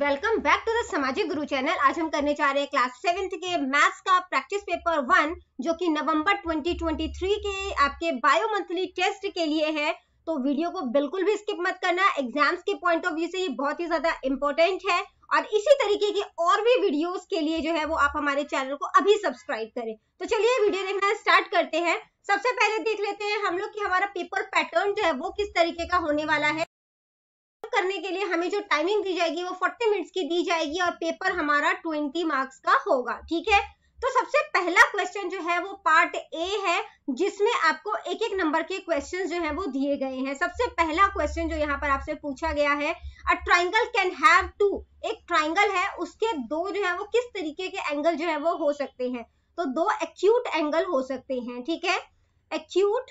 welcome back to the सामाजिक गुरु channel आज हम करने जा रहे हैं क्लास सेवेंथ के मैथ्स का प्रैक्टिस पेपर वन जो कि नवंबर 2023 के आपके बायो मंथली टेस्ट के लिए है तो वीडियो को बिल्कुल भी स्किप मत करना एग्जाम्स के पॉइंट ऑफ व्यू से ये बहुत ही ज्यादा इंपॉर्टेंट है और इसी तरीके की और भी वीडियोस के लिए जो है वो आप हमारे चैनल को अभी सब्सक्राइब करें तो चलिए वीडियो देखना स्टार्ट करते हैं सबसे पहले देख लेते हैं हम लोग की हमारा पेपर पैटर्न जो है वो किस तरीके का होने वाला है करने के लिए हमें जो टाइमिंग दी जाएगी वो 40 मिनट्स की दी जाएगी और पेपर हमारा 20 मार्क्स का होगा ठीक है तो सबसे पहला क्वेश्चन जो है वो पार्ट ए है जिसमें आपको एक एक नंबर के क्वेश्चंस जो है वो दिए गए हैं सबसे पहला क्वेश्चन जो यहाँ पर आपसे पूछा गया है a triangle can have two एक ट्राइंगल है उसके दो जो है वो किस तरीके के एंगल जो है वो हो सकते हैं तो दो एक्यूट एंगल हो सकते हैं ठीक है एक्यूट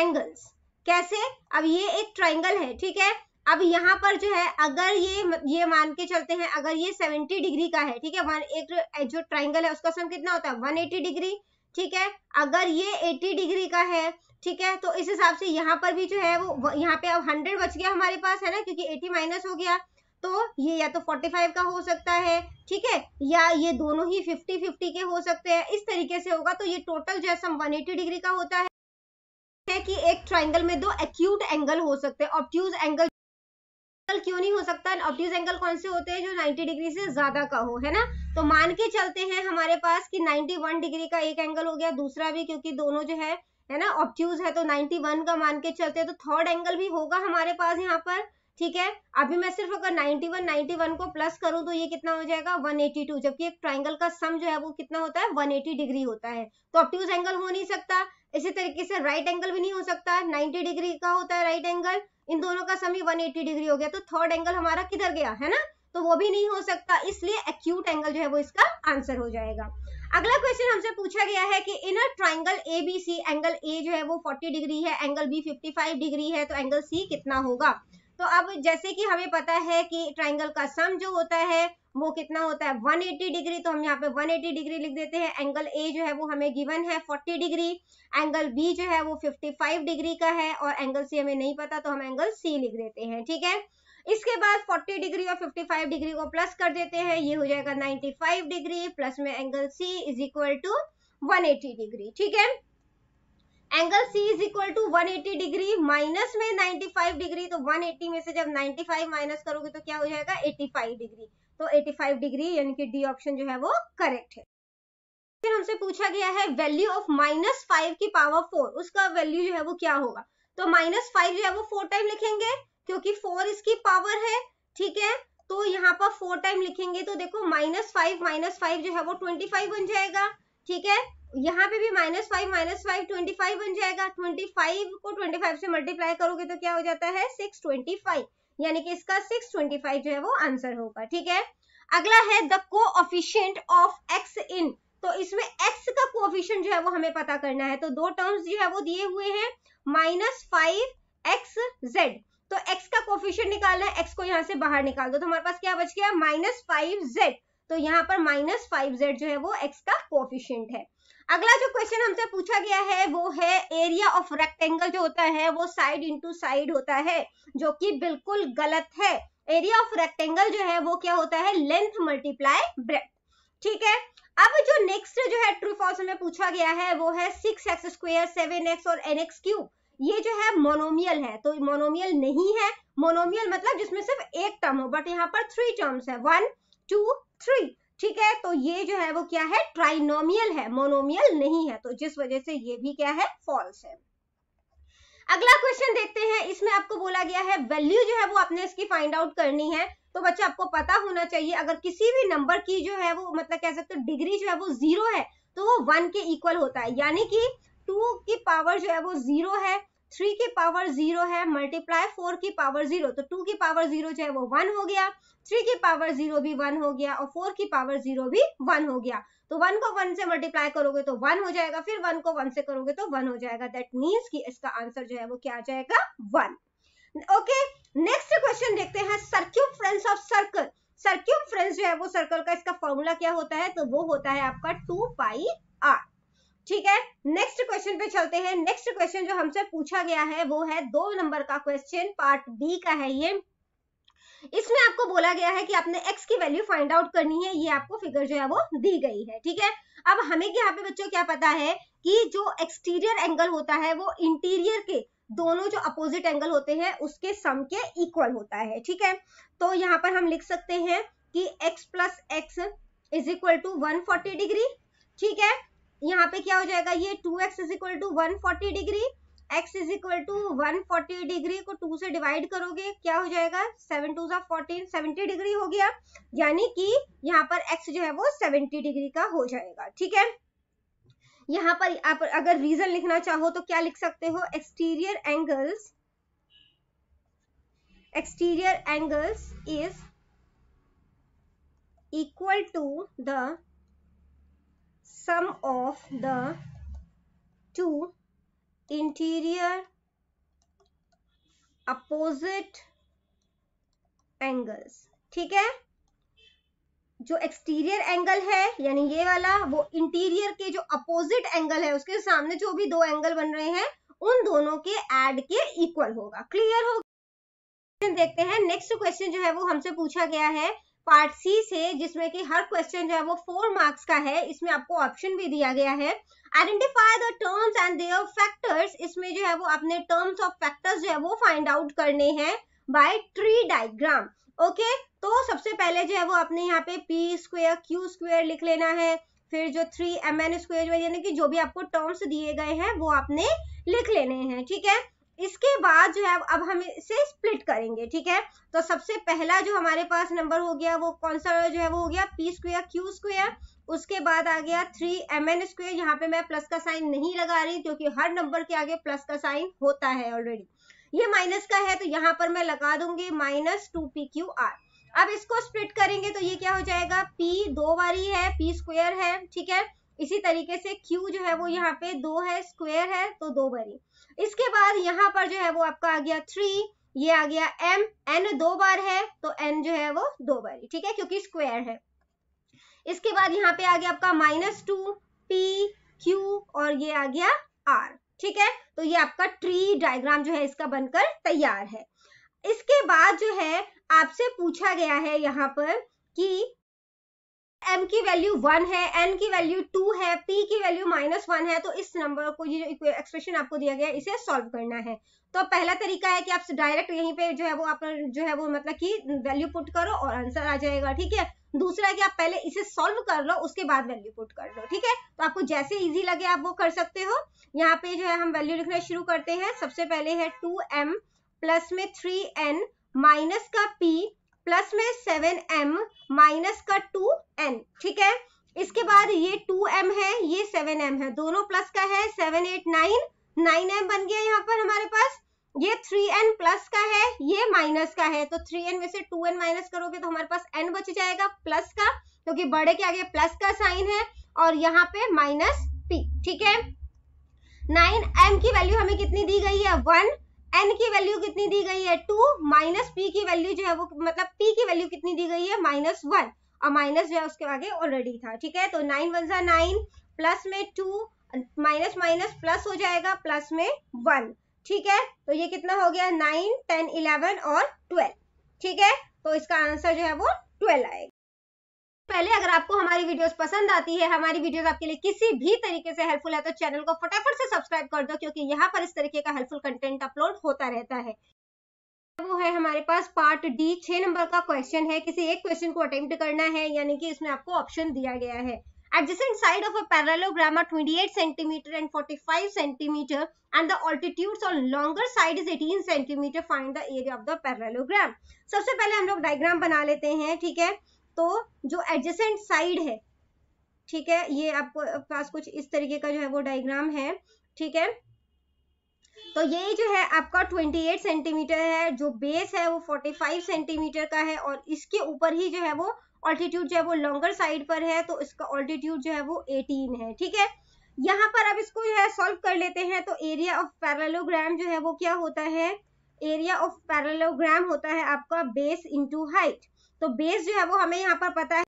एंगल्स कैसे अब ये एक ट्राइंगल है ठीक है अब यहाँ पर जो है अगर ये ये मान के चलते हैं अगर ये 70 डिग्री का है ठीक है वन एक जो ट्राइंगल है उसका सम कितना होता है 180 डिग्री ठीक है अगर ये 80 डिग्री का है ठीक है तो इस हिसाब से यहाँ पर भी जो है वो यहाँ पे अब 100 बच गया हमारे पास है ना क्योंकि 80 माइनस हो गया तो ये या तो 45 का हो सकता है ठीक है या ये दोनों ही फिफ्टी फिफ्टी के हो सकते हैं इस तरीके से होगा तो ये टोटल जो है सम 180 डिग्री का होता है है कि एक ट्राइंगल में दो एक्यूट एंगल हो सकते हैं ऑब्ट्यूज एंगल एंगल क्यों नहीं हो सकता ऑब्ट्यूज एंगल कौन से होते हैं जो 90 डिग्री से ज्यादा का हो है ना तो मान के चलते हैं हमारे पास कि 91 डिग्री का एक एंगल हो गया दूसरा भी क्योंकि दोनों जो है है ना ऑब्ट्यूज है तो 91 का मान के चलते हैं तो थर्ड एंगल भी होगा हमारे पास यहाँ पर ठीक है अभी मैं सिर्फ अगर 91 91 को प्लस करूं तो ये कितना हो जाएगा 182 जबकि एक ट्राइंगल का सम जो है वो कितना होता है 180 डिग्री होता है तो ऑप्टिक्स एंगल हो नहीं सकता इसी तरीके से राइट एंगल भी नहीं हो सकता 90 डिग्री का होता है राइट एंगल इन दोनों का वन 180 डिग्री हो गया तो थर्ड एंगल हमारा किधर गया है ना तो वो भी नहीं हो सकता इसलिए एक्यूट एंगल जो है वो इसका आंसर हो जाएगा अगला क्वेश्चन हमसे पूछा गया है कि in triangle A B C angle A जो है वो 40 डिग्री है एंगल बी 55 डिग्री है तो एंगल सी कितना होगा तो अब जैसे कि हमें पता है कि ट्राइंगल का सम जो होता है वो कितना होता है 180 डिग्री तो हम यहाँ पे 180 डिग्री लिख देते हैं एंगल ए जो है वो हमें गिवन है 40 डिग्री एंगल बी जो है वो 55 डिग्री का है और एंगल सी हमें नहीं पता तो हम एंगल सी लिख देते हैं ठीक है इसके बाद 40 डिग्री और 55 डिग्री को प्लस कर देते हैं ये हो जाएगा 95 डिग्री प्लस में angle C is equal to 180 degree ठीक है angle C is equal to 180 degree minus में 95 डिग्री तो 180 में से जब 95 माइनस करोगे तो क्या हो जाएगा 85 डिग्री तो 85 डिग्री यानी कि डी ऑप्शन जो है वो करेक्ट है फिर हमसे पूछा गया है वैल्यू ऑफ माइनस फाइव की पावर फोर उसका वैल्यू जो है वो क्या होगा तो माइनस फाइव जो है वो फोर टाइम लिखेंगे क्योंकि फोर इसकी पावर है ठीक है तो यहाँ पर फोर टाइम लिखेंगे तो देखो माइनस फाइव माइनस फाइव जो है वो ट्वेंटी फाइव बन जाएगा ठीक है यहाँ पे भी minus five minus five twenty five बन जाएगा ट्वेंटी फाइव को ट्वेंटी फाइव से मल्टीप्लाई करोगे तो क्या हो जाता है सिक्स ट्वेंटी फाइव यानी कि इसका सिक्स ट्वेंटी फाइव जो है वो आंसर होगा ठीक है अगला है द को ऑफिशियंट ऑफ एक्स इन तो इसमें एक्स का कोफिशियंट जो है वो हमें पता करना है तो दो टर्म्स जो है वो दिए हुए हैं माइनस फाइव एक्स जेड तो एक्स का कोफिशियंट निकालना है एक्स को यहाँ से बाहर निकाल दो तो हमारे पास क्या बच गया माइनस फाइव जेड तो यहाँ पर माइनस फाइव जेड जो है वो x का कोफिशियंट है अगला जो क्वेश्चन हमसे पूछा गया है वो है एरिया ऑफ रेक्टेंगल जो होता है वो साइड इंटू साइड होता है जो कि बिल्कुल गलत है एरिया ऑफ रेक्टेंगल जो है वो क्या होता है लेंथ मल्टीप्लाई ब्रेथ ठीक है अब जो नेक्स्ट जो है ट्रू फॉल्स में पूछा गया है वो है six x square seven x और एन एक्स क्यूब ये जो है मोनोमियल है तो मोनोमियल नहीं है मोनोमियल मतलब जिसमें सिर्फ एक टर्म हो बट यहाँ पर थ्री टर्म्स है वन टू थ्री ठीक है तो ये जो है वो क्या है ट्राइनोमियल है मोनोमियल नहीं है तो जिस वजह से ये भी क्या है फॉल्स है अगला क्वेश्चन देखते हैं इसमें आपको बोला गया है वैल्यू जो है वो आपने इसकी फाइंड आउट करनी है तो बच्चा आपको पता होना चाहिए अगर किसी भी नंबर की जो है वो मतलब कह सकते हो डिग्री जो है वो जीरो है तो वो वन के इक्वल होता है यानी कि टू की पावर जो है वो जीरो है थ्री की पावर जीरो है मल्टीप्लाई फोर की पावर जीरो तो टू की पावर जीरो जो है वो वन हो गया थ्री की पावर जीरो भी वन हो गया और फोर की पावर जीरो भी वन हो गया तो वन को वन से मल्टीप्लाई करोगे तो वन हो जाएगा फिर वन को वन से करोगे तो वन हो जाएगा दैट मीन्स कि इसका आंसर जो है वो क्या आ जाएगा वन ओके नेक्स्ट क्वेश्चन देखते हैं circumference of circle circumference जो है वो सर्कल का इसका फॉर्मूला क्या होता है तो वो होता है आपका टू पाई आर ठीक है नेक्स्ट क्वेश्चन पे चलते हैं नेक्स्ट क्वेश्चन जो हमसे पूछा गया है वो है दो नंबर का क्वेश्चन पार्ट बी का है ये इसमें आपको बोला गया है कि आपने x की वैल्यू फाइंड आउट करनी है ये आपको फिगर जो है वो दी गई है ठीक है अब हमें यहाँ पे बच्चों क्या पता है कि जो एक्सटीरियर एंगल होता है वो इंटीरियर के दोनों जो अपोजिट एंगल होते हैं उसके सम के इक्वल होता है ठीक है तो यहाँ पर हम लिख सकते हैं कि x plus x is equal to one degree ठीक है यहाँ पे क्या हो जाएगा ये two x is equal to one forty degree x is equal to one forty degree को टू से डिवाइड करोगे क्या हो जाएगा सेवन टू सा फोर्टीन सेवेंटी डिग्री हो गया यानी कि यहाँ पर एक्स जो है वो सेवेंटी डिग्री का हो जाएगा ठीक है यहाँ पर आप अगर रीजन लिखना चाहो तो क्या लिख सकते हो exterior angles exterior angles is equal to the sum of the two interior opposite angles ठीक है जो एक्सटीरियर एंगल है यानी ये वाला वो इंटीरियर के जो अपोजिट एंगल है उसके सामने जो भी दो एंगल बन रहे हैं उन दोनों के एड के इक्वल होगा क्लियर होगा देखते हैं नेक्स्ट क्वेश्चन जो है वो हमसे पूछा गया है पार्ट सी से जिसमें कि हर क्वेश्चन जो है वो फोर मार्क्स का है इसमें आपको ऑप्शन भी दिया गया है identify the terms and their factors इसमें जो है वो अपने टर्म्स ऑफ फैक्टर्स जो है वो फाइंड आउट करने हैं बाय ट्री डायग्राम ओके तो सबसे पहले जो है वो अपने यहाँ पे पी स्क्वेयर क्यू स्क्वेयर लिख लेना है फिर जो थ्री एम एन स्क्वेयर यानी कि जो भी आपको टर्म्स दिए गए हैं वो आपने लिख लेने हैं ठीक है इसके बाद जो है अब हम इसे स्प्लिट करेंगे ठीक है तो सबसे पहला जो हमारे पास नंबर हो गया वो कौन सा जो है वो हो गया पी स्क्वेयर क्यू स्क्वेयर उसके बाद आ गया थ्री एम एन स्क्वेयर यहाँ पे मैं प्लस का साइन नहीं लगा रही क्योंकि हर नंबर के आगे प्लस का साइन होता है ऑलरेडी ये माइनस का है तो यहाँ पर मैं लगा दूंगी minus two p q r अब इसको स्प्लिट करेंगे तो ये क्या हो जाएगा पी दो बारी है पी स्क्वेयर है ठीक है इसी तरीके से Q जो है वो यहाँ पे दो है स्क्वेयर है तो दो बारी इसके बाद यहाँ पर जो है वो आपका आ गया थ्री ये आ गया M N दो बार है तो N जो है वो दो बारी ठीक है क्योंकि स्क्वेयर है इसके बाद यहाँ पे आ गया आपका माइनस टू पी क्यू और ये आ गया आर ठीक है तो ये आपका ट्री डायग्राम जो है इसका बनकर तैयार है इसके बाद जो है आपसे पूछा गया है यहाँ पर कि m की वैल्यू वन है n की वैल्यू टू है p की वैल्यू माइनस वन है तो इस नंबर को ये जो एक्सप्रेशन आपको दिया गया है इसे सॉल्व करना है तो पहला तरीका है कि आप डायरेक्ट यहीं पे जो है वो आप जो है वो मतलब कि वैल्यू पुट करो और आंसर आ जाएगा ठीक है दूसरा है कि आप पहले इसे सॉल्व कर लो उसके बाद वैल्यू पुट कर लो ठीक है तो आपको जैसे इजी लगे आप वो कर सकते हो यहाँ पे जो है हम वैल्यू लिखना शुरू करते हैं सबसे पहले है टू एम प्लस में थ्री एन माइनस का पी प्लस में सेवन एम माइनस का टू एन ठीक है इसके बाद ये टू एम है ये सेवन एम है दोनों प्लस का है seven eight nine nine m बन गया यहाँ पर हमारे पास ये थ्री एन प्लस का है ये माइनस का है तो थ्री एन में से टू एन माइनस करोगे तो हमारे पास एन बच जाएगा प्लस का क्योंकि तो बड़े के आगे प्लस का साइन है और यहाँ पे माइनस पी ठीक है नाइन एम की वैल्यू हमें कितनी दी गई है वन एन की वैल्यू कितनी दी गई है टू माइनस पी की वैल्यू जो है वो मतलब पी की वैल्यू कितनी दी गई है माइनस वन और माइनस जो है उसके आगे ऑलरेडी था ठीक है तो नाइन वन सा नाइन प्लस में टू माइनस माइनस प्लस हो जाएगा प्लस में वन ठीक है तो ये कितना हो गया नाइन टेन इलेवन और ट्वेल्व ठीक है तो इसका आंसर जो है वो ट्वेल्व आएगा पहले अगर आपको हमारी वीडियोस पसंद आती है हमारी वीडियोस आपके लिए किसी भी तरीके से हेल्पफुल है तो चैनल को फटाफट से सब्सक्राइब कर दो क्योंकि यहाँ पर इस तरीके का हेल्पफुल कंटेंट अपलोड होता रहता है वो है हमारे पास पार्ट डी छह नंबर का क्वेश्चन है किसी एक क्वेश्चन को अटेम्प्ट करना है यानी कि इसमें आपको ऑप्शन दिया गया है adjacent side of a parallelogram are 28 cm and 45 cm and the altitudes on longer side is 18 cm find the area of the parallelogram सबसे पहले हम लोग डायग्राम बना लेते हैं ठीक है तो जो एडजेसेंट साइड है ठीक है ये आपको पास कुछ इस तरीके का जो है वो डायग्राम है ठीक है तो ये जो है आपका 28 सेंटीमीटर है जो बेस है वो 45 सेंटीमीटर का है और इसके ऊपर ही जो है वो ऑल्टीट्यूड जो है वो लॉन्गर साइड पर है तो इसका ऑल्टीट्यूड जो है वो 18 है ठीक है यहाँ पर अब इसको जो है सॉल्व कर लेते हैं तो एरिया ऑफ पैरेलोग्राम जो है वो क्या होता है एरिया ऑफ पैरेलोग्राम होता है आपका बेस इंटू हाइट तो बेस जो है वो हमें यहाँ पर पता है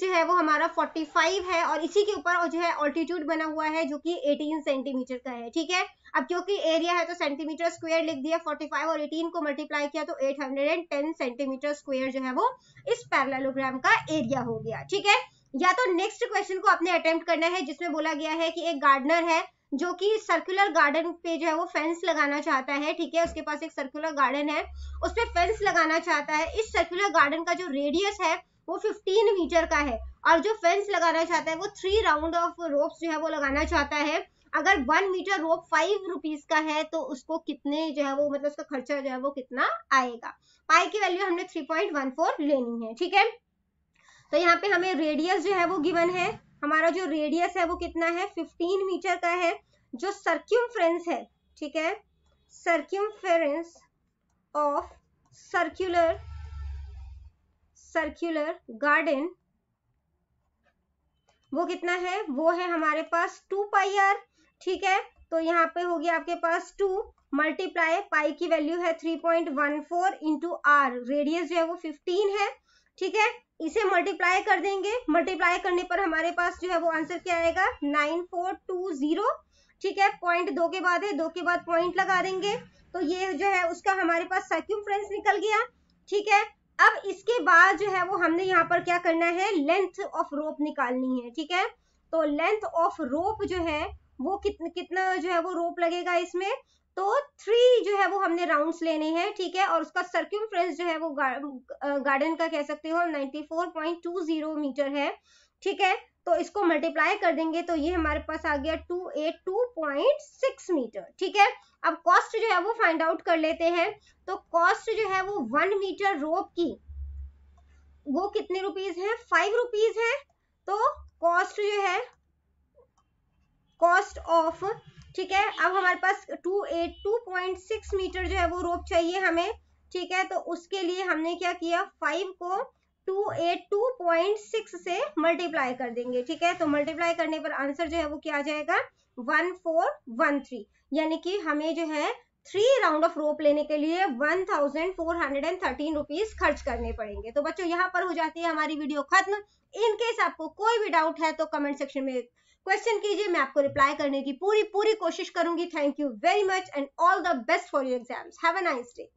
जो है वो हमारा 45 है और इसी के ऊपर जो है ऑल्टीट्यूड बना हुआ है जो कि 18 सेंटीमीटर का है ठीक है अब क्योंकि एरिया है तो सेंटीमीटर स्क्वायर लिख दिया 45 और 18 को मल्टीप्लाई किया तो 810 सेंटीमीटर स्क्वायर जो है वो इस पैरलोग्राम का एरिया हो गया ठीक है या तो नेक्स्ट क्वेश्चन को अपने अटेम्प्ट करना है जिसमें बोला गया है कि एक गार्डनर है जो कि सर्कुलर गार्डन पे जो है वो फेंस लगाना चाहता है ठीक है उसके पास एक सर्कुलर गार्डन है उस पर फेंस लगाना चाहता है इस सर्कुलर गार्डन का जो रेडियस है वो 15 मीटर का है और जो फेंस लगाना चाहता है वो थ्री राउंड ऑफ रोप जो है वो लगाना चाहता है अगर one metre rope five rupees का है तो उसको कितने जो है वो मतलब उसका खर्चा जो है वो कितना आएगा पाई की वैल्यू हमने थ्री पॉइंट वन फोर लेनी है ठीक है तो यहाँ पे हमें रेडियस जो है वो गिवन है हमारा जो रेडियस है वो कितना है 15 मीटर का है जो फ्रेंस है ठीक है fence of circular circular garden वो कितना है वो है हमारे पास टू पाई आर ठीक है तो यहाँ पे होगी आपके पास टू मल्टीप्लाई पाई की वैल्यू है three point one four into R radius जो है वो फिफ्टीन है ठीक है इसे मल्टीप्लाई कर देंगे मल्टीप्लाई करने पर हमारे पास जो है वो आंसर क्या आएगा नाइन फोर टू जीरो ठीक है पॉइंट दो के बाद है दो के बाद पॉइंट लगा देंगे तो ये जो है उसका हमारे पास सर्क्यूम निकल गया ठीक है अब इसके बाद जो है वो हमने यहाँ पर क्या करना है लेंथ ऑफ रोप निकालनी है ठीक है तो लेंथ ऑफ रोप जो है वो कितना कितना जो है वो रोप लगेगा इसमें तो थ्री जो है वो हमने राउंड्स लेने हैं ठीक है और उसका सर्क्यूम जो है वो गार्डन का कह सकते हो 94.20 मीटर है ठीक है तो इसको मल्टीप्लाई कर देंगे तो ये हमारे पास आ गया 282.6 मीटर ठीक है अब कॉस्ट जो है वो फाइंड आउट कर लेते हैं तो कॉस्ट जो है वो वन मीटर रोप की वो कितने रुपीज है फाइव रुपीज है तो कॉस्ट जो है कॉस्ट ऑफ ठीक है अब हमारे पास two eight two point six metre जो है वो रोप चाहिए हमें ठीक है तो उसके लिए हमने क्या किया फाइव को two eight two point six से मल्टीप्लाई कर देंगे ठीक है तो मल्टीप्लाई करने पर आंसर जो है वो क्या आ जाएगा वन फोर वन थ्री यानी कि हमें जो है थ्री राउंड ऑफ रोप लेने के लिए one thousand four hundred and thirteen rupees खर्च करने पड़ेंगे तो बच्चों यहाँ पर हो जाती है हमारी वीडियो खत्म इनकेस आपको कोई भी डाउट है तो कमेंट सेक्शन में क्वेश्चन कीजिए मैं आपको रिप्लाई करने की पूरी पूरी कोशिश करूंगी thank you very much and all the best for your exams have a nice day